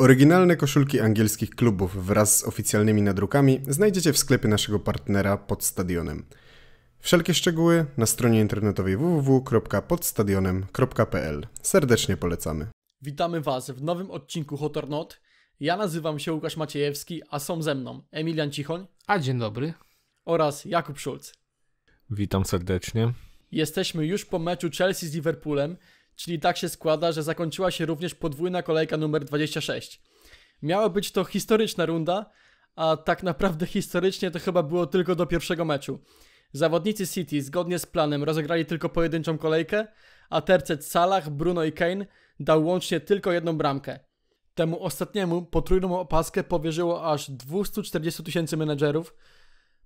Oryginalne koszulki angielskich klubów wraz z oficjalnymi nadrukami znajdziecie w sklepie naszego partnera pod stadionem. Wszelkie szczegóły na stronie internetowej www.podstadionem.pl. Serdecznie polecamy. Witamy Was w nowym odcinku Hot or Not. Ja nazywam się Łukasz Maciejewski, a są ze mną Emilian Cichoń. A dzień dobry. Oraz Jakub Szulc. Witam serdecznie. Jesteśmy już po meczu Chelsea z Liverpoolem czyli tak się składa, że zakończyła się również podwójna kolejka numer 26. Miała być to historyczna runda, a tak naprawdę historycznie to chyba było tylko do pierwszego meczu. Zawodnicy City zgodnie z planem rozegrali tylko pojedynczą kolejkę, a tercet Salah, Bruno i Kane dał łącznie tylko jedną bramkę. Temu ostatniemu potrójną opaskę powierzyło aż 240 tysięcy menedżerów,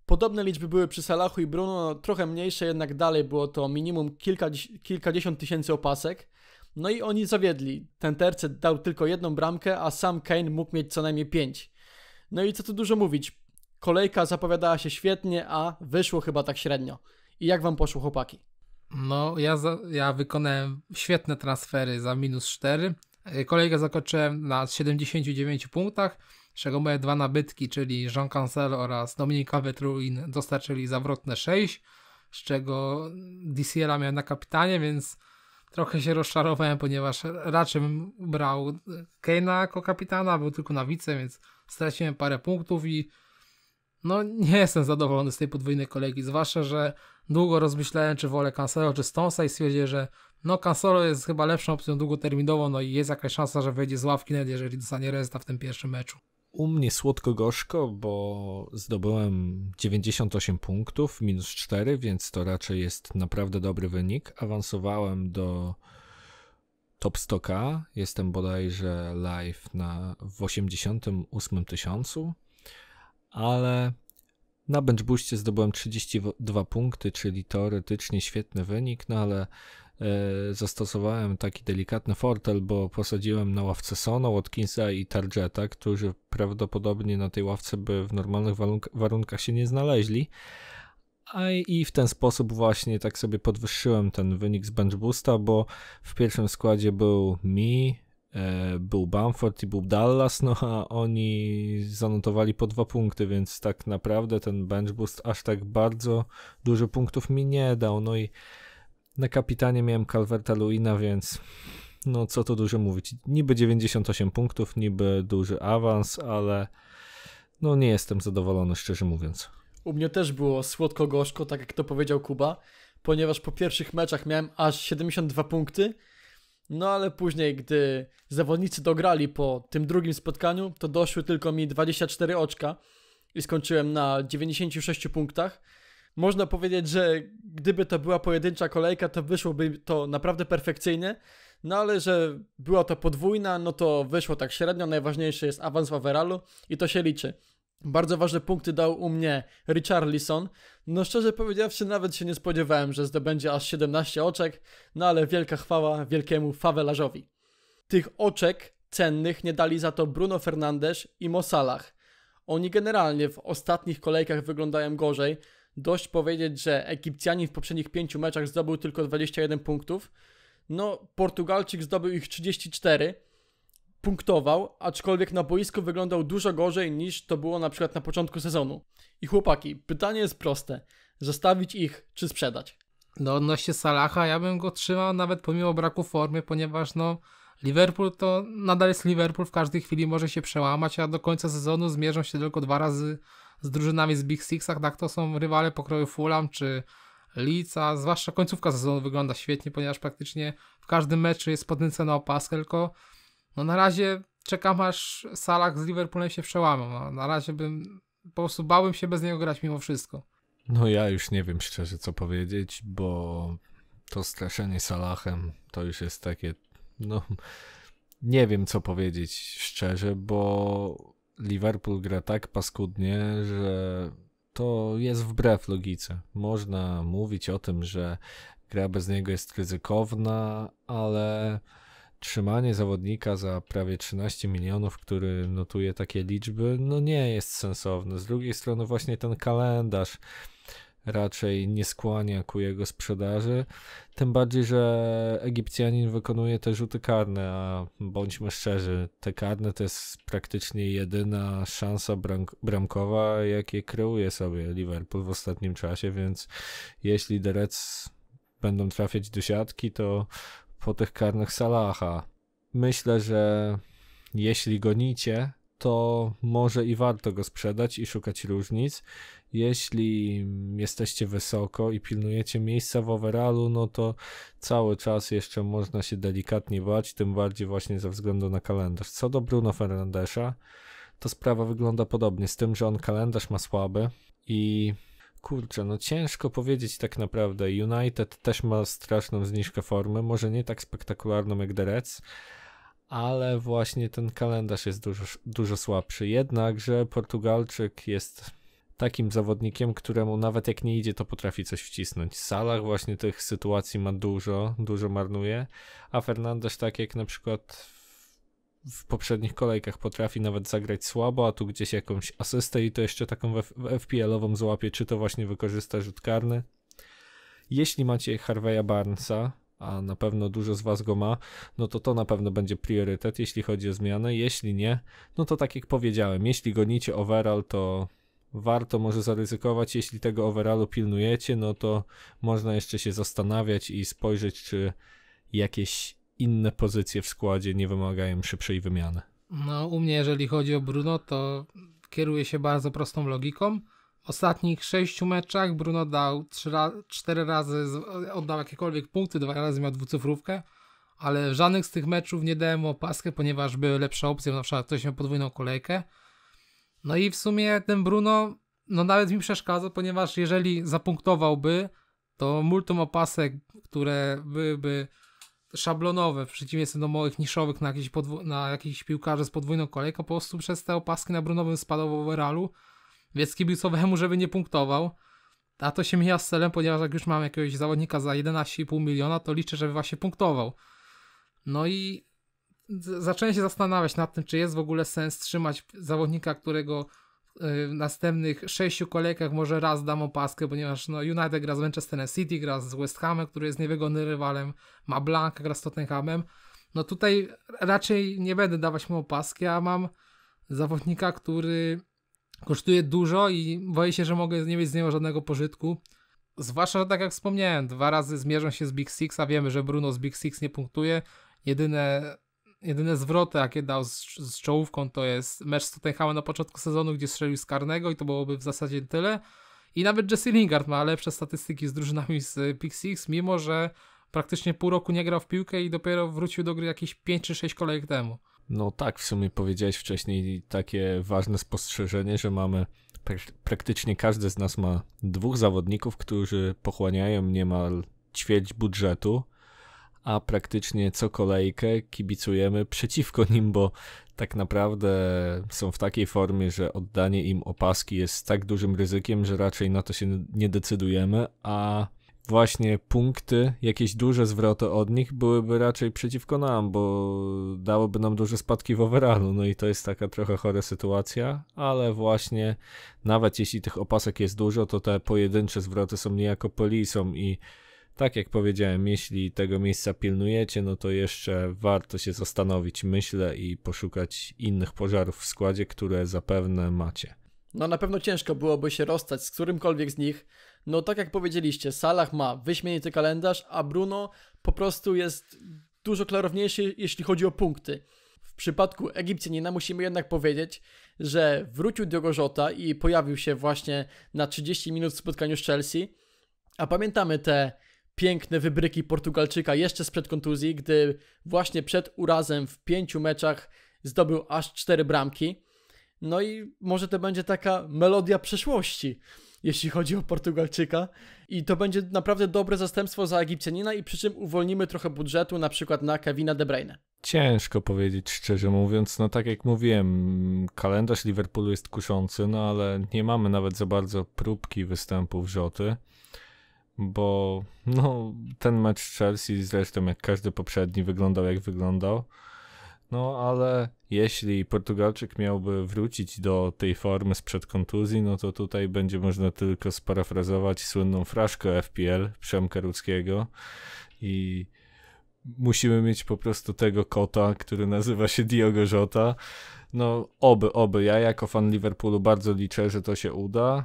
Podobne liczby były przy Salachu i Bruno, no, trochę mniejsze, jednak dalej było to minimum kilka, kilkadziesiąt tysięcy opasek. No i oni zawiedli. Ten tercet dał tylko jedną bramkę, a sam Kane mógł mieć co najmniej pięć. No i co tu dużo mówić. Kolejka zapowiadała się świetnie, a wyszło chyba tak średnio. I jak wam poszło, chłopaki? No, ja, za, ja wykonałem świetne transfery za minus 4. Kolejkę zakończyłem na 79 punktach z czego moje dwa nabytki, czyli Jean Cancel oraz Dominika Wetruin dostarczyli zawrotne 6, z czego DCL-a miałem na kapitanie, więc trochę się rozczarowałem, ponieważ raczej brał Keina jako kapitana, był tylko na wice, więc straciłem parę punktów i no nie jestem zadowolony z tej podwójnej kolegi, zwłaszcza, że długo rozmyślałem, czy wolę Cancelo czy Stonesa i stwierdziłem, że no Cancelo jest chyba lepszą opcją długoterminową, no i jest jakaś szansa, że wejdzie z ławki, nawet jeżeli dostanie resta w tym pierwszym meczu. U mnie słodko-gorzko, bo zdobyłem 98 punktów, minus 4, więc to raczej jest naprawdę dobry wynik. Awansowałem do top 100k. Jestem bodajże live na, w 88 tysiącu, ale na benchbooście zdobyłem 32 punkty, czyli teoretycznie świetny wynik, no ale E, zastosowałem taki delikatny fortel, bo posadziłem na ławce Sono, Watkinsa i Targeta, którzy prawdopodobnie na tej ławce by w normalnych warunkach się nie znaleźli. A i w ten sposób właśnie tak sobie podwyższyłem ten wynik z bench boosta, bo w pierwszym składzie był mi, e, był Bamford i był Dallas, no a oni zanotowali po dwa punkty, więc tak naprawdę ten bench boost aż tak bardzo dużo punktów mi nie dał. No i na kapitanie miałem Calverta Luina, więc no co tu dużo mówić. Niby 98 punktów, niby duży awans, ale no nie jestem zadowolony, szczerze mówiąc. U mnie też było słodko-gorzko, tak jak to powiedział Kuba, ponieważ po pierwszych meczach miałem aż 72 punkty, no ale później, gdy zawodnicy dograli po tym drugim spotkaniu, to doszły tylko mi 24 oczka i skończyłem na 96 punktach można powiedzieć, że gdyby to była pojedyncza kolejka, to wyszłoby to naprawdę perfekcyjnie. No ale że była to podwójna, no to wyszło tak średnio. Najważniejszy jest awans w Averalu i to się liczy. Bardzo ważne punkty dał u mnie Richard Lison. No szczerze powiedziawszy, nawet się nie spodziewałem, że zdobędzie aż 17 oczek, no ale wielka chwała wielkiemu fawelarzowi. Tych oczek cennych nie dali za to Bruno Fernandes i Mosalach. Oni generalnie w ostatnich kolejkach wyglądają gorzej, Dość powiedzieć, że Egipcjanin w poprzednich pięciu meczach zdobył tylko 21 punktów. No, Portugalczyk zdobył ich 34, punktował, aczkolwiek na boisku wyglądał dużo gorzej niż to było na przykład na początku sezonu. I chłopaki, pytanie jest proste: zostawić ich czy sprzedać? No, odnośnie Salaha, ja bym go trzymał nawet pomimo braku formy, ponieważ no. Liverpool to nadal jest Liverpool, w każdej chwili może się przełamać, a do końca sezonu zmierzą się tylko dwa razy z drużynami z Big Sixach, tak to są rywale pokroju Fulham czy Leeds, a zwłaszcza końcówka sezonu wygląda świetnie, ponieważ praktycznie w każdym meczu jest potencjał na opaskę, tylko no na razie czekam aż Salah z Liverpoolem się przełamał. No, na razie bym po prostu bałbym się bez niego grać mimo wszystko. No ja już nie wiem szczerze co powiedzieć, bo to straszenie Salahem to już jest takie, no nie wiem co powiedzieć szczerze, bo Liverpool gra tak paskudnie, że to jest wbrew logice. Można mówić o tym, że gra bez niego jest ryzykowna, ale trzymanie zawodnika za prawie 13 milionów, który notuje takie liczby, no nie jest sensowne. Z drugiej strony właśnie ten kalendarz raczej nie skłania ku jego sprzedaży. Tym bardziej, że Egipcjanin wykonuje te rzuty karne, a bądźmy szczerzy, te karne to jest praktycznie jedyna szansa bramkowa, jakie kreuje sobie Liverpool w ostatnim czasie, więc jeśli The będą trafiać do siatki, to po tych karnych Salaha. Myślę, że jeśli gonicie, to może i warto go sprzedać i szukać różnic. Jeśli jesteście wysoko i pilnujecie miejsca w overallu, no to cały czas jeszcze można się delikatnie bać, tym bardziej właśnie ze względu na kalendarz. Co do Bruno Fernandesza, to sprawa wygląda podobnie, z tym, że on kalendarz ma słaby i kurczę, no ciężko powiedzieć tak naprawdę. United też ma straszną zniżkę formy, może nie tak spektakularną jak The Reds, ale właśnie ten kalendarz jest dużo, dużo słabszy. Jednakże Portugalczyk jest takim zawodnikiem, któremu nawet jak nie idzie, to potrafi coś wcisnąć. W salach właśnie tych sytuacji ma dużo, dużo marnuje, a Fernandes tak jak na przykład w poprzednich kolejkach potrafi nawet zagrać słabo, a tu gdzieś jakąś asystę i to jeszcze taką FPL-ową złapie, czy to właśnie wykorzysta rzut karny. Jeśli macie Harveya Barnesa, a na pewno dużo z Was go ma, no to to na pewno będzie priorytet, jeśli chodzi o zmianę. Jeśli nie, no to tak jak powiedziałem, jeśli gonicie overall, to warto może zaryzykować. Jeśli tego overallu pilnujecie, no to można jeszcze się zastanawiać i spojrzeć, czy jakieś inne pozycje w składzie nie wymagają szybszej wymiany. No, u mnie, jeżeli chodzi o Bruno, to kieruję się bardzo prostą logiką ostatnich sześciu meczach Bruno dał trzy, razy, oddał jakiekolwiek punkty, dwa razy miał dwucyfrówkę, ale w żadnych z tych meczów nie dałem mu opaskę, ponieważ były lepsze opcje, na przykład ktoś miał podwójną kolejkę. No i w sumie ten Bruno, no nawet mi przeszkadza, ponieważ jeżeli zapunktowałby, to multum opasek, które byłyby szablonowe, w przeciwieństwie do małych niszowych na jakichś, na jakichś piłkarzy z podwójną kolejką, po prostu przez te opaski na brunowym spadał w overallu, więc kibicowemu, żeby nie punktował. A to się mija z celem, ponieważ jak już mam jakiegoś zawodnika za 11,5 miliona, to liczę, żeby właśnie punktował. No i zacząłem się zastanawiać nad tym, czy jest w ogóle sens trzymać zawodnika, którego y, w następnych sześciu kolejkach może raz dam opaskę, ponieważ no, United gra z Manchesterem City, gra z West Hamem, który jest niewygodny rywalem, ma Blanka, gra z Tottenhamem. No tutaj raczej nie będę dawać mu opaski, a mam zawodnika, który kosztuje dużo i boję się, że mogę nie mieć z niego żadnego pożytku. Zwłaszcza, że tak jak wspomniałem, dwa razy zmierzą się z Big Six, a wiemy, że Bruno z Big Six nie punktuje. Jedyne, jedyne zwroty, jakie dał z, z czołówką, to jest mecz z Tottenhamem na początku sezonu, gdzie strzelił z karnego i to byłoby w zasadzie tyle. I nawet Jesse Lingard ma lepsze statystyki z drużynami z Big Six, mimo że praktycznie pół roku nie grał w piłkę i dopiero wrócił do gry jakieś 5 czy 6 kolejek temu. No tak, w sumie powiedziałeś wcześniej takie ważne spostrzeżenie, że mamy praktycznie każdy z nas ma dwóch zawodników, którzy pochłaniają niemal ćwierć budżetu, a praktycznie co kolejkę kibicujemy przeciwko nim, bo tak naprawdę są w takiej formie, że oddanie im opaski jest tak dużym ryzykiem, że raczej na to się nie decydujemy, a właśnie punkty, jakieś duże zwroty od nich byłyby raczej przeciwko nam, bo dałoby nam duże spadki w overallu, no i to jest taka trochę chora sytuacja, ale właśnie nawet jeśli tych opasek jest dużo, to te pojedyncze zwroty są niejako polisą i tak jak powiedziałem, jeśli tego miejsca pilnujecie, no to jeszcze warto się zastanowić, myślę i poszukać innych pożarów w składzie, które zapewne macie. No na pewno ciężko byłoby się rozstać z którymkolwiek z nich, no tak jak powiedzieliście, Salah ma wyśmienity kalendarz, a Bruno po prostu jest dużo klarowniejszy, jeśli chodzi o punkty. W przypadku Egipcjanina musimy jednak powiedzieć, że wrócił Diogo Jota i pojawił się właśnie na 30 minut w spotkaniu z Chelsea. A pamiętamy te piękne wybryki Portugalczyka jeszcze sprzed kontuzji, gdy właśnie przed urazem w pięciu meczach zdobył aż cztery bramki. No i może to będzie taka melodia przeszłości jeśli chodzi o Portugalczyka. I to będzie naprawdę dobre zastępstwo za Egipcjanina i przy czym uwolnimy trochę budżetu na przykład na Kevina De Bruyne. Ciężko powiedzieć szczerze mówiąc, no tak jak mówiłem, kalendarz Liverpoolu jest kuszący, no ale nie mamy nawet za bardzo próbki występów Rzoty, bo no, ten mecz Chelsea zresztą jak każdy poprzedni wyglądał jak wyglądał. No ale jeśli Portugalczyk miałby wrócić do tej formy sprzed kontuzji, no to tutaj będzie można tylko sparafrazować słynną fraszkę FPL Przemka Rudzkiego i musimy mieć po prostu tego kota, który nazywa się Diogo Jota. No oby, oby. Ja jako fan Liverpoolu bardzo liczę, że to się uda,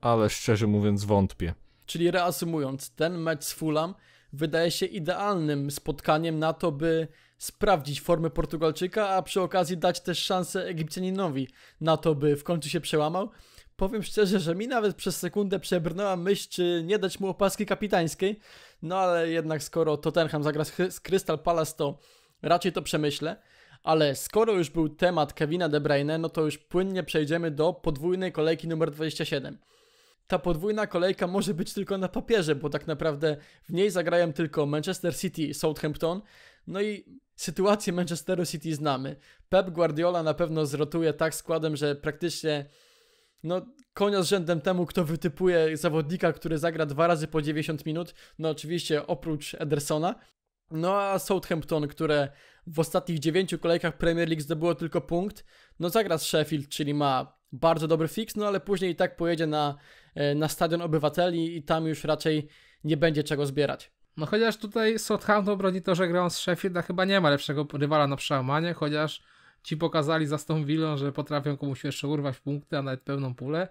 ale szczerze mówiąc wątpię. Czyli reasumując, ten mecz z Fulham wydaje się idealnym spotkaniem na to, by sprawdzić formę Portugalczyka, a przy okazji dać też szansę Egipcjaninowi na to, by w końcu się przełamał. Powiem szczerze, że mi nawet przez sekundę przebrnęła myśl, czy nie dać mu opaski kapitańskiej, no ale jednak skoro Tottenham zagra z Crystal Palace, to raczej to przemyślę. Ale skoro już był temat Kevina De Bruyne, no to już płynnie przejdziemy do podwójnej kolejki numer 27. Ta podwójna kolejka może być tylko na papierze, bo tak naprawdę w niej zagrają tylko Manchester City, Southampton, no i Sytuację Manchesteru City znamy. Pep Guardiola na pewno zrotuje tak składem, że praktycznie no, konia z rzędem temu, kto wytypuje zawodnika, który zagra dwa razy po 90 minut, no oczywiście oprócz Edersona. No a Southampton, które w ostatnich 9 kolejkach Premier League zdobyło tylko punkt, no zagra z Sheffield, czyli ma bardzo dobry fix, no ale później i tak pojedzie na, e, na stadion obywateli i tam już raczej nie będzie czego zbierać. No chociaż tutaj Southampton broni to, że grał z Sheffield, a chyba nie ma lepszego rywala na przełamanie, chociaż ci pokazali za tą willą, że potrafią komuś jeszcze urwać punkty, a nawet pełną pulę.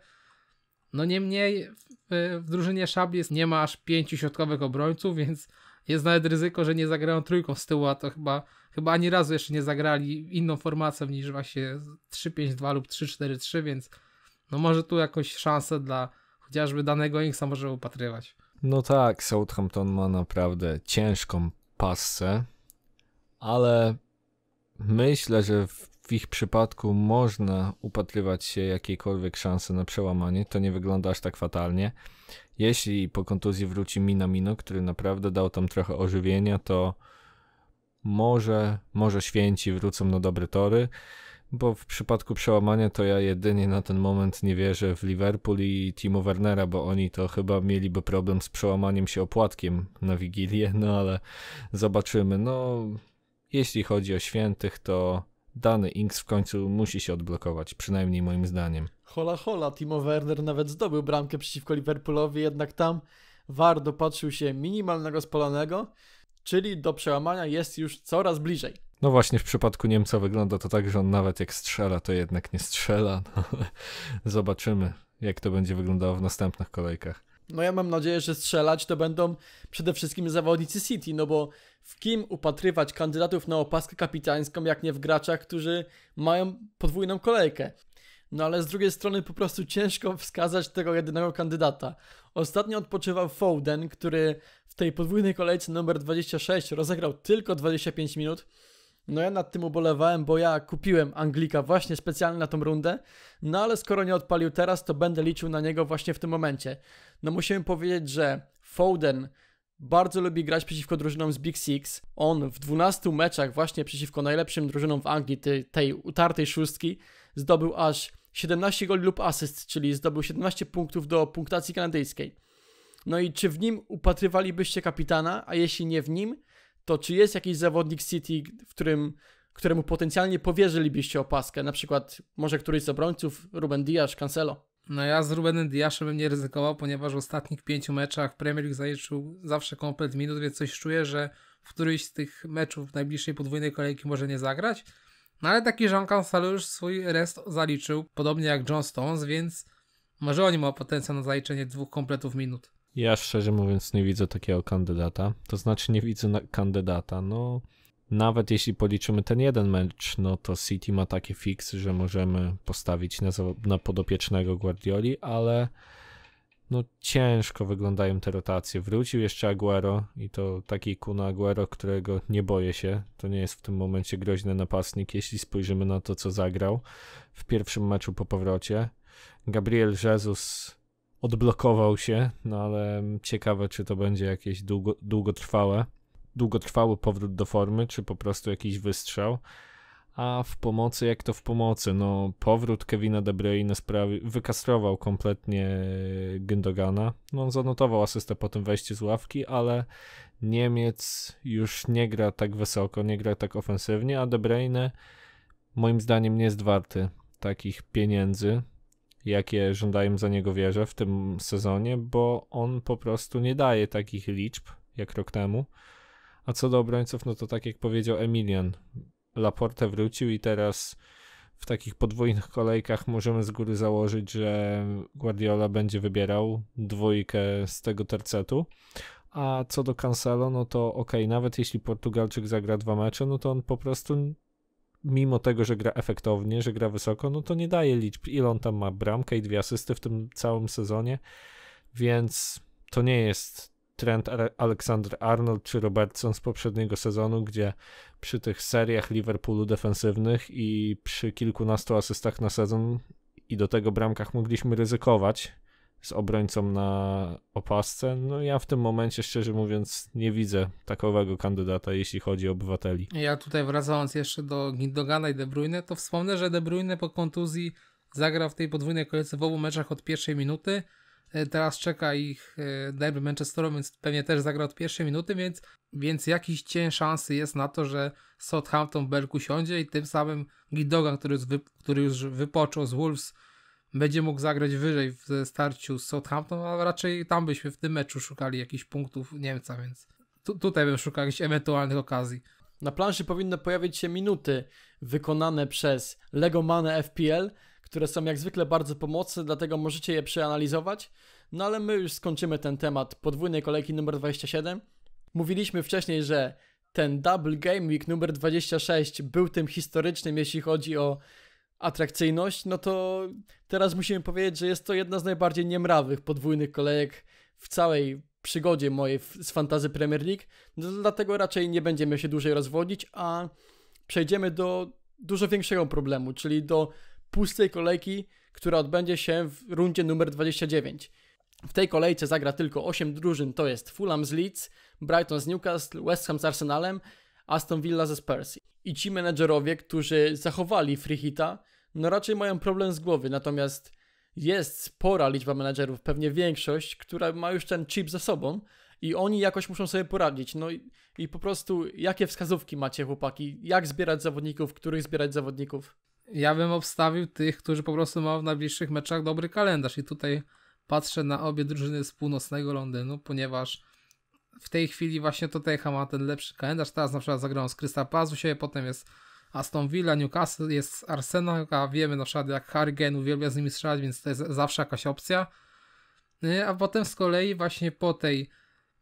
No niemniej w, w drużynie Szabli nie ma aż pięciu środkowych obrońców, więc jest nawet ryzyko, że nie zagrają trójką z tyłu, a to chyba, chyba ani razu jeszcze nie zagrali inną formacją niż właśnie 3-5-2 lub 3-4-3, więc no może tu jakąś szansę dla chociażby danego Inksa może upatrywać. No tak, Southampton ma naprawdę ciężką pasę, ale myślę, że w ich przypadku można upatrywać się jakiejkolwiek szansy na przełamanie. To nie wygląda aż tak fatalnie. Jeśli po kontuzji wróci Minamino, który naprawdę dał tam trochę ożywienia, to może, może święci wrócą na dobre tory bo w przypadku przełamania to ja jedynie na ten moment nie wierzę w Liverpool i Timo Wernera, bo oni to chyba mieliby problem z przełamaniem się opłatkiem na Wigilię, no ale zobaczymy. No, jeśli chodzi o świętych, to dany Inks w końcu musi się odblokować, przynajmniej moim zdaniem. Hola hola, Timo Werner nawet zdobył bramkę przeciwko Liverpoolowi, jednak tam VAR dopatrzył się minimalnego spalonego, czyli do przełamania jest już coraz bliżej. No właśnie w przypadku Niemca wygląda to tak, że on nawet jak strzela, to jednak nie strzela. No, zobaczymy, jak to będzie wyglądało w następnych kolejkach. No ja mam nadzieję, że strzelać to będą przede wszystkim zawodnicy City, no bo w kim upatrywać kandydatów na opaskę kapitańską, jak nie w graczach, którzy mają podwójną kolejkę. No ale z drugiej strony po prostu ciężko wskazać tego jedynego kandydata. Ostatnio odpoczywał Foden, który w tej podwójnej kolejce numer 26 rozegrał tylko 25 minut, no ja nad tym ubolewałem, bo ja kupiłem Anglika właśnie specjalnie na tą rundę, no ale skoro nie odpalił teraz, to będę liczył na niego właśnie w tym momencie. No musimy powiedzieć, że Foden bardzo lubi grać przeciwko drużynom z Big Six. On w 12 meczach właśnie przeciwko najlepszym drużynom w Anglii, tej, tej utartej szóstki, zdobył aż 17 goli lub asyst, czyli zdobył 17 punktów do punktacji kanadyjskiej. No i czy w nim upatrywalibyście kapitana, a jeśli nie w nim, to czy jest jakiś zawodnik City, w którym, któremu potencjalnie powierzylibyście opaskę? Na przykład może któryś z obrońców, Ruben Dias, Cancelo? No ja z Rubenem Diaszem bym nie ryzykował, ponieważ w ostatnich pięciu meczach Premier League zaliczył zawsze komplet minut, więc coś czuję, że w któryś z tych meczów w najbliższej podwójnej kolejki może nie zagrać. No ale taki Jean Cancelo już swój rest zaliczył, podobnie jak John Stones, więc może oni mają potencjał na zaliczenie dwóch kompletów minut. Ja szczerze mówiąc nie widzę takiego kandydata. To znaczy nie widzę kandydata. No, nawet jeśli policzymy ten jeden mecz, no to City ma takie fix, że możemy postawić na, na podopiecznego Guardioli, ale no ciężko wyglądają te rotacje. Wrócił jeszcze Aguero i to taki Kuna Aguero, którego nie boję się. To nie jest w tym momencie groźny napastnik, jeśli spojrzymy na to, co zagrał w pierwszym meczu po powrocie. Gabriel Jesus odblokował się, no ale ciekawe, czy to będzie jakieś długo, długotrwałe, długotrwały powrót do formy, czy po prostu jakiś wystrzał. A w pomocy, jak to w pomocy? No, powrót Kevina De Bruyne sprawi, wykastrował kompletnie Gündogana. No, on zanotował asystę po tym wejściu z ławki, ale Niemiec już nie gra tak wysoko, nie gra tak ofensywnie, a De Bruyne moim zdaniem nie jest warty takich pieniędzy jakie żądają za niego wieże w tym sezonie, bo on po prostu nie daje takich liczb jak rok temu. A co do obrońców, no to tak jak powiedział Emilian, Laporte wrócił i teraz w takich podwójnych kolejkach możemy z góry założyć, że Guardiola będzie wybierał dwójkę z tego tercetu. A co do Cancelo, no to ok, nawet jeśli Portugalczyk zagra dwa mecze, no to on po prostu mimo tego, że gra efektownie, że gra wysoko, no to nie daje liczb. Ile on tam ma bramkę i dwie asysty w tym całym sezonie, więc to nie jest trend Aleksander Arnold czy Robertson z poprzedniego sezonu, gdzie przy tych seriach Liverpoolu defensywnych i przy kilkunastu asystach na sezon i do tego bramkach mogliśmy ryzykować z obrońcą na opasce. No ja w tym momencie, szczerze mówiąc, nie widzę takowego kandydata, jeśli chodzi o obywateli. Ja tutaj wracając jeszcze do Gindogana i De Bruyne, to wspomnę, że De Bruyne po kontuzji zagrał w tej podwójnej kolejce w obu meczach od pierwszej minuty. E, teraz czeka ich e, derby Manchesteru, więc pewnie też zagra od pierwszej minuty, więc, więc jakiś cień szansy jest na to, że Southampton Belku siądzie i tym samym Gidogan, który, który już wypoczął z Wolves, będzie mógł zagrać wyżej w starciu z Southampton, a raczej tam byśmy w tym meczu szukali jakichś punktów Niemca, więc tu, tutaj bym szukał jakichś ewentualnych okazji. Na planszy powinny pojawić się minuty wykonane przez Legomane FPL, które są jak zwykle bardzo pomocne, dlatego możecie je przeanalizować. No ale my już skończymy ten temat podwójnej kolejki numer 27. Mówiliśmy wcześniej, że ten Double Game Week numer 26 był tym historycznym, jeśli chodzi o atrakcyjność, no to teraz musimy powiedzieć, że jest to jedna z najbardziej niemrawych podwójnych kolejek w całej przygodzie mojej z Fantazy Premier League, no dlatego raczej nie będziemy się dłużej rozwodzić, a przejdziemy do dużo większego problemu, czyli do pustej kolejki, która odbędzie się w rundzie numer 29. W tej kolejce zagra tylko 8 drużyn, to jest Fulham z Leeds, Brighton z Newcastle, West Ham z Arsenalem, Aston Villa ze Spurs. I ci menedżerowie, którzy zachowali free hita, no raczej mają problem z głowy, natomiast jest spora liczba menedżerów, pewnie większość, która ma już ten chip za sobą i oni jakoś muszą sobie poradzić. No i, i po prostu jakie wskazówki macie chłopaki? Jak zbierać zawodników? Których zbierać zawodników? Ja bym obstawił tych, którzy po prostu mają w najbliższych meczach dobry kalendarz i tutaj patrzę na obie drużyny z północnego Londynu, ponieważ w tej chwili właśnie tutaj Techa ma ten lepszy kalendarz. Teraz na przykład zagrał z Krysta Pazu się, potem jest Aston Villa, Newcastle, jest Arsenal, a wiemy na przykład jak Hargen uwielbia z nimi strzelać, więc to jest zawsze jakaś opcja. No a potem z kolei właśnie po tej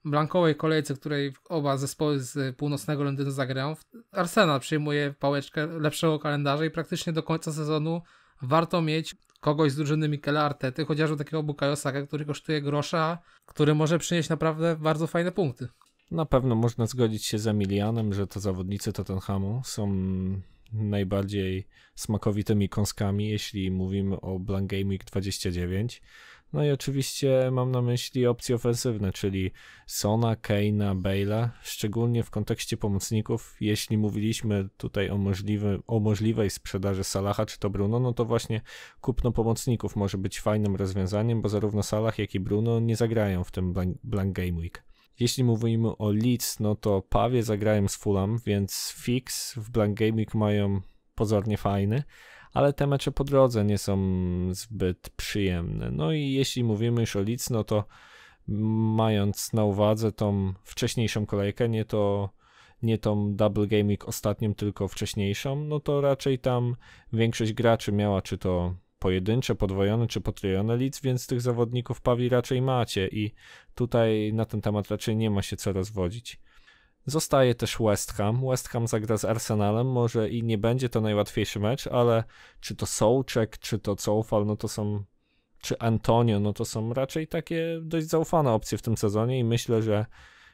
blankowej kolejce, której oba zespoły z północnego Londynu zagrają, Arsenal przyjmuje pałeczkę lepszego kalendarza i praktycznie do końca sezonu warto mieć kogoś z drużyny Mikela Artety, chociażby takiego Bukajosaka, który kosztuje grosza, który może przynieść naprawdę bardzo fajne punkty. Na pewno można zgodzić się z Emilianem, że to zawodnicy Tottenhamu są najbardziej smakowitymi kąskami, jeśli mówimy o Blank Gaming 29. No i oczywiście mam na myśli opcje ofensywne, czyli Sona, Keina, Bale'a, szczególnie w kontekście pomocników. Jeśli mówiliśmy tutaj o, możliwy, o możliwej sprzedaży Salaha czy to Bruno, no to właśnie kupno pomocników może być fajnym rozwiązaniem, bo zarówno Salah jak i Bruno nie zagrają w tym Blank, blank Game Week. Jeśli mówimy o Leeds, no to Pawie zagrają z Fulham, więc fix w Blank Game Week mają pozornie fajny, ale te mecze po drodze nie są zbyt przyjemne. No i jeśli mówimy już o Leeds, no to mając na uwadze tą wcześniejszą kolejkę, nie to nie tą double gaming ostatnią, tylko wcześniejszą, no to raczej tam większość graczy miała czy to pojedyncze, podwojone czy potrojone lic, więc tych zawodników Pawi raczej macie i tutaj na ten temat raczej nie ma się co rozwodzić. Zostaje też West Ham. West Ham zagra z Arsenalem, może i nie będzie to najłatwiejszy mecz, ale czy to Sołczek, czy to Cofal, no to są, czy Antonio, no to są raczej takie dość zaufane opcje w tym sezonie i myślę, że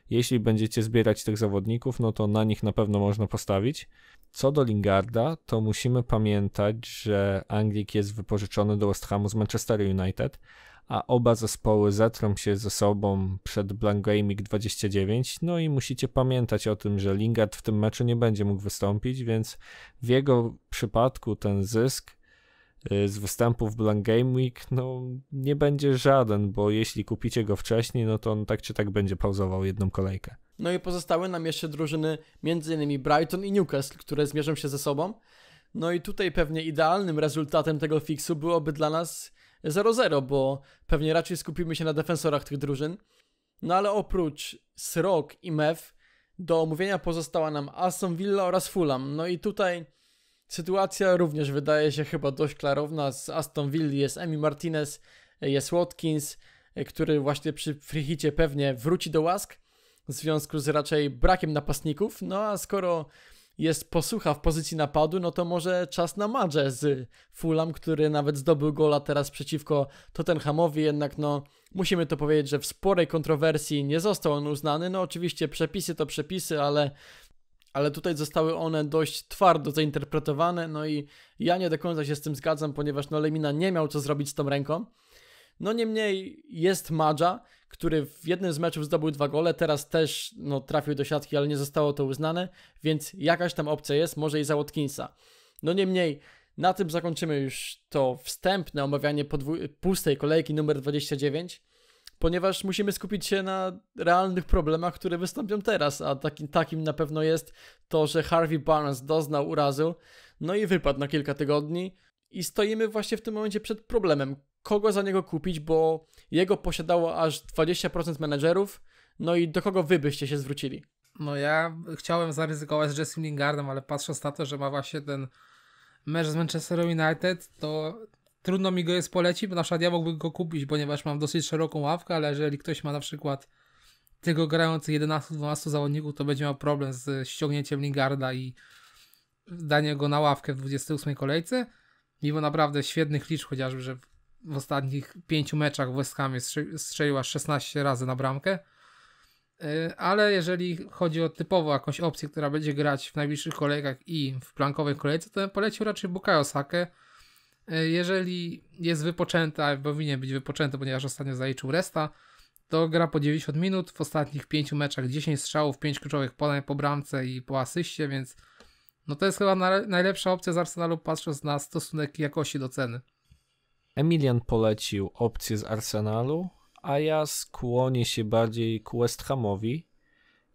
jeśli będziecie zbierać tych zawodników, no to na nich na pewno można postawić. Co do Lingarda, to musimy pamiętać, że Anglik jest wypożyczony do West Hamu z Manchester United, a oba zespoły zetrą się ze sobą przed Blank Gaming 29. No i musicie pamiętać o tym, że Lingard w tym meczu nie będzie mógł wystąpić, więc w jego przypadku ten zysk y, z występu w Blank Game Week, no nie będzie żaden, bo jeśli kupicie go wcześniej, no to on tak czy tak będzie pauzował jedną kolejkę. No i pozostały nam jeszcze drużyny m.in. Brighton i Newcastle, które zmierzą się ze sobą. No i tutaj pewnie idealnym rezultatem tego fiksu byłoby dla nas 0-0, bo pewnie raczej skupimy się na defensorach tych drużyn. No ale oprócz Srok i Mew do omówienia pozostała nam Aston Villa oraz Fulham. No i tutaj sytuacja również wydaje się chyba dość klarowna. Z Aston Villa jest Emi Martinez, jest Watkins, który właśnie przy frihicie pewnie wróci do łask w związku z raczej brakiem napastników. No a skoro jest posłucha w pozycji napadu, no to może czas na Madże z Fulham, który nawet zdobył gola teraz przeciwko Tottenhamowi, jednak no musimy to powiedzieć, że w sporej kontrowersji nie został on uznany, no oczywiście przepisy to przepisy, ale ale tutaj zostały one dość twardo zainterpretowane, no i ja nie do końca się z tym zgadzam, ponieważ no Lemina nie miał co zrobić z tą ręką. No niemniej jest Madża, który w jednym z meczów zdobył dwa gole, teraz też no, trafił do siatki, ale nie zostało to uznane, więc jakaś tam opcja jest, może i za Watkinsa. No niemniej, na tym zakończymy już to wstępne omawianie pustej kolejki numer 29, ponieważ musimy skupić się na realnych problemach, które wystąpią teraz, a takim, takim na pewno jest to, że Harvey Barnes doznał urazu, no i wypadł na kilka tygodni i stoimy właśnie w tym momencie przed problemem, kogo za niego kupić, bo jego posiadało aż 20% menedżerów, no i do kogo wy byście się zwrócili? No ja chciałem zaryzykować z Jesse Lingardem, ale patrząc na to, że ma właśnie ten mecz z Manchester United, to trudno mi go jest polecić, bo na przykład ja mógłbym go kupić, ponieważ mam dosyć szeroką ławkę, ale jeżeli ktoś ma na przykład tego grających 11-12 zawodników, to będzie miał problem z ściągnięciem Lingarda i danie go na ławkę w 28 kolejce. Mimo naprawdę świetnych liczb, chociażby, że w ostatnich pięciu meczach West Hamie strzeliła 16 razy na bramkę. Y, ale jeżeli chodzi o typowo jakąś opcję, która będzie grać w najbliższych kolejkach i w plankowej kolejce, to polecił raczej Bukayo Sakę. Y, jeżeli jest wypoczęta, powinien być wypoczęty, ponieważ ostatnio zaliczył resta, to gra po 90 minut. W ostatnich 5 meczach 10 strzałów, 5 kluczowych podań po bramce i po asyście, więc no to jest chyba na, najlepsza opcja z Arsenalu, patrząc na stosunek jakości do ceny. Emilian polecił opcję z Arsenalu, a ja skłonię się bardziej ku West Hamowi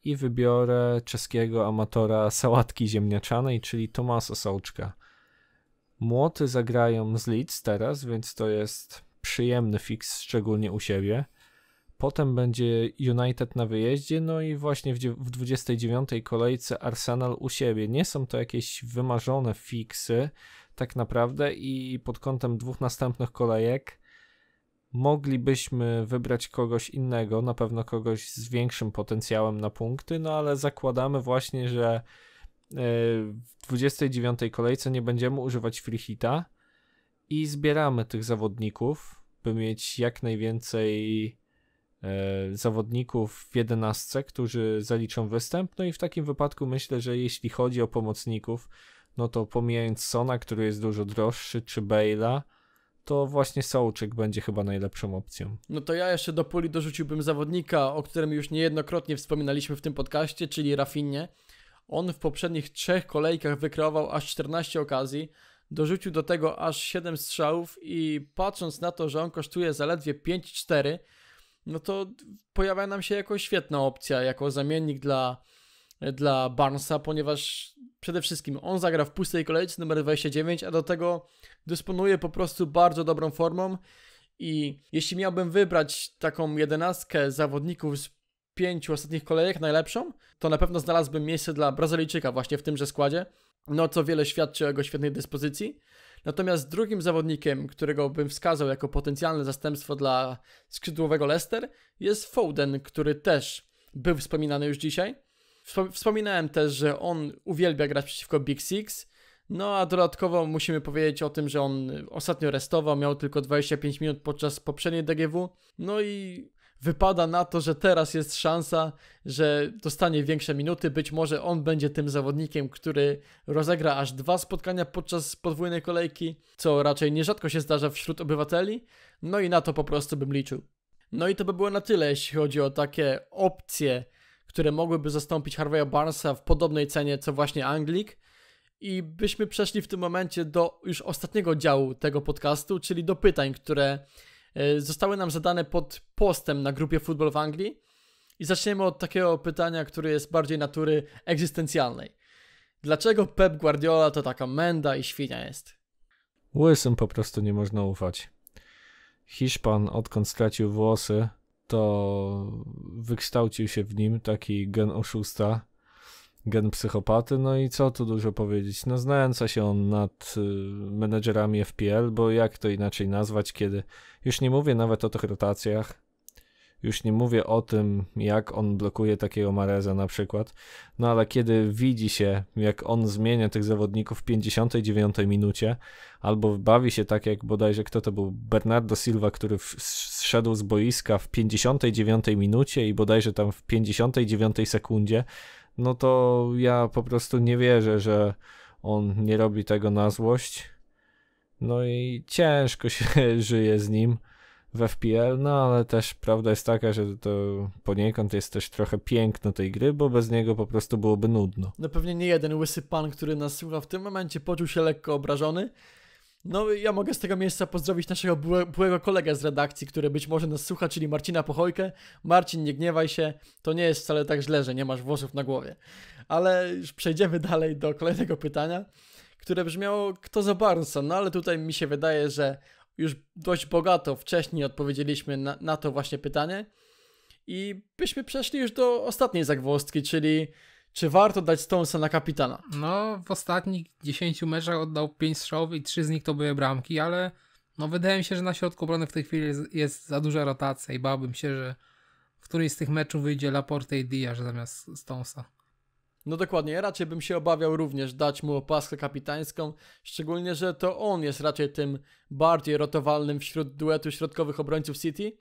i wybiorę czeskiego amatora sałatki ziemniaczanej, czyli Tomasa Sołczka. Młoty zagrają z Leeds teraz, więc to jest przyjemny fix, szczególnie u siebie. Potem będzie United na wyjeździe, no i właśnie w, w 29 kolejce Arsenal u siebie. Nie są to jakieś wymarzone fiksy, tak naprawdę i pod kątem dwóch następnych kolejek moglibyśmy wybrać kogoś innego, na pewno kogoś z większym potencjałem na punkty, no ale zakładamy właśnie, że e, w 29 kolejce nie będziemy używać free hita i zbieramy tych zawodników, by mieć jak najwięcej e, zawodników w 11, którzy zaliczą występ. No i w takim wypadku myślę, że jeśli chodzi o pomocników, no to pomijając Sona, który jest dużo droższy, czy Bale'a, to właśnie Sołczyk będzie chyba najlepszą opcją. No to ja jeszcze do puli dorzuciłbym zawodnika, o którym już niejednokrotnie wspominaliśmy w tym podcaście, czyli Rafinie. On w poprzednich trzech kolejkach wykreował aż 14 okazji, dorzucił do tego aż 7 strzałów i patrząc na to, że on kosztuje zaledwie 5-4, no to pojawia nam się jako świetna opcja, jako zamiennik dla dla Barnesa, ponieważ przede wszystkim on zagra w pustej kolejce numer 29, a do tego dysponuje po prostu bardzo dobrą formą i jeśli miałbym wybrać taką jedenastkę zawodników z pięciu ostatnich kolejek najlepszą, to na pewno znalazłbym miejsce dla Brazylijczyka właśnie w tymże składzie, no co wiele świadczy o jego świetnej dyspozycji. Natomiast drugim zawodnikiem, którego bym wskazał jako potencjalne zastępstwo dla skrzydłowego Leicester jest Foden, który też był wspominany już dzisiaj. Wspominałem też, że on uwielbia grać przeciwko Big Six. No a dodatkowo musimy powiedzieć o tym, że on ostatnio restował, miał tylko 25 minut podczas poprzedniej DGW. No i wypada na to, że teraz jest szansa, że dostanie większe minuty. Być może on będzie tym zawodnikiem, który rozegra aż dwa spotkania podczas podwójnej kolejki, co raczej nierzadko się zdarza wśród obywateli. No i na to po prostu bym liczył. No i to by było na tyle, jeśli chodzi o takie opcje które mogłyby zastąpić Harvey'a Barnesa w podobnej cenie co właśnie Anglik. I byśmy przeszli w tym momencie do już ostatniego działu tego podcastu, czyli do pytań, które e, zostały nam zadane pod postem na grupie Football w Anglii. I zaczniemy od takiego pytania, które jest bardziej natury egzystencjalnej. Dlaczego Pep Guardiola to taka menda i świnia jest? Łysym po prostu nie można ufać. Hiszpan, odkąd stracił włosy, to wykształcił się w nim taki gen oszusta, gen psychopaty. No i co tu dużo powiedzieć? No, znająca się on nad y, menedżerami FPL, bo jak to inaczej nazwać, kiedy już nie mówię nawet o tych rotacjach, już nie mówię o tym, jak on blokuje takiego Mareza na przykład, no ale kiedy widzi się, jak on zmienia tych zawodników w 59 minucie, albo bawi się tak jak bodajże, kto to był, Bernardo Silva, który zszedł z boiska w 59 minucie i bodajże tam w 59 sekundzie, no to ja po prostu nie wierzę, że on nie robi tego na złość. No i ciężko się żyje z nim w FPL, no ale też prawda jest taka, że to poniekąd jest też trochę piękno tej gry, bo bez niego po prostu byłoby nudno. No pewnie nie jeden łysy pan, który nas słucha w tym momencie poczuł się lekko obrażony. No ja mogę z tego miejsca pozdrowić naszego byłego kolegę z redakcji, który być może nas słucha, czyli Marcina Pochojkę. Marcin, nie gniewaj się, to nie jest wcale tak źle, że nie masz włosów na głowie. Ale już przejdziemy dalej do kolejnego pytania, które brzmiało, kto za Barnesa? No ale tutaj mi się wydaje, że już dość bogato wcześniej odpowiedzieliśmy na, na to właśnie pytanie. I byśmy przeszli już do ostatniej zagwozdki, czyli czy warto dać Stonesa na kapitana? No, w ostatnich 10 meczach oddał 5 strzałów i 3 z nich to były bramki, ale no wydaje mi się, że na środku obrony w tej chwili jest, jest za duża rotacja i bałbym się, że w którymś z tych meczów wyjdzie Laporte i Dia, zamiast Stonesa. No dokładnie, raczej bym się obawiał również dać mu opaskę kapitańską, szczególnie, że to on jest raczej tym bardziej rotowalnym wśród duetu środkowych obrońców City.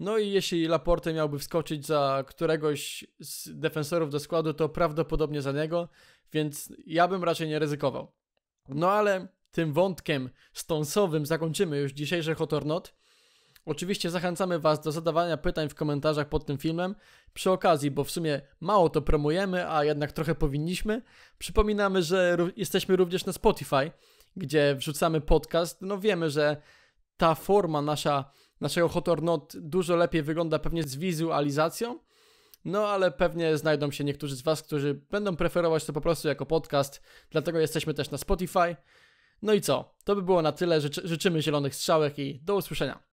No i jeśli Laporte miałby wskoczyć za któregoś z defensorów do składu, to prawdopodobnie za niego, więc ja bym raczej nie ryzykował. No ale tym wątkiem stąsowym zakończymy już dzisiejszy Hot or Not. Oczywiście zachęcamy Was do zadawania pytań w komentarzach pod tym filmem. Przy okazji, bo w sumie mało to promujemy, a jednak trochę powinniśmy, przypominamy, że jesteśmy również na Spotify, gdzie wrzucamy podcast. No wiemy, że ta forma nasza, naszego Hot or Not dużo lepiej wygląda pewnie z wizualizacją, no ale pewnie znajdą się niektórzy z Was, którzy będą preferować to po prostu jako podcast, dlatego jesteśmy też na Spotify. No i co? To by było na tyle. życzymy zielonych strzałek i do usłyszenia.